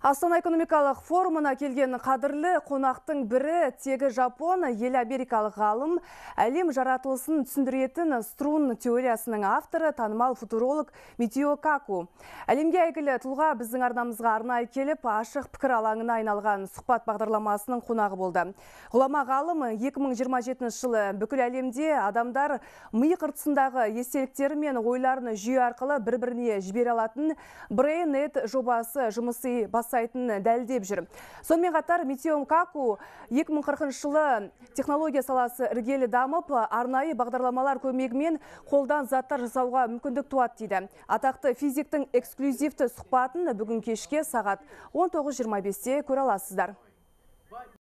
Астана экономикалық форумына келген қадірлі қонақтың бірі тегі жапон ел америкалық ғалым әлем жаратылысын түсіндіретін струн теориясының авторы танымал футуролог Митио Каку. Әлемге әйгілі тұлға біздің арнамызға арнайы келіп ашық пікір алаңына айналған сұхбат бағдарламасының қонағы болды. Ғұлама ғалым 2027 жылы бүкіл әлемде адамдар ми қыртысындағы естеліктері мен ойларын жүйе арқылы бір-біріне жібере алатын жобасы жұмысы бас сайтын дәлдеп жүр сонымен қатар метеом каку 2040 жылы технология саласы іргелі дамып арнайы бағдарламалар көмегімен қолдан заттар жасауға мүмкіндік туады дейді атақты физиктің эксклюзивті сұхбатын бүгін кешке сағат 19.25-те көре аласыздар